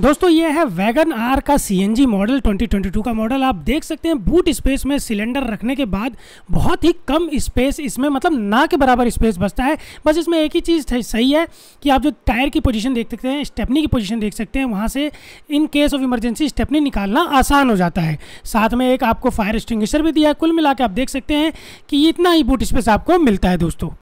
दोस्तों ये है वैगन आर का सी मॉडल 2022 का मॉडल आप देख सकते हैं बूट स्पेस में सिलेंडर रखने के बाद बहुत ही कम स्पेस इसमें मतलब ना के बराबर स्पेस बचता है बस इसमें एक ही चीज़ सही है कि आप जो टायर की पोजीशन देख सकते हैं स्टेपनी की पोजीशन देख सकते हैं वहाँ से in case of emergency stepney निकालना आसान हो जाता है साथ में एक आपको फायर एक्सटिंग्विशर भी दिया है कुल मिला आप देख सकते हैं कि इतना ही बूट स्पेस आपको मिलता है दोस्तों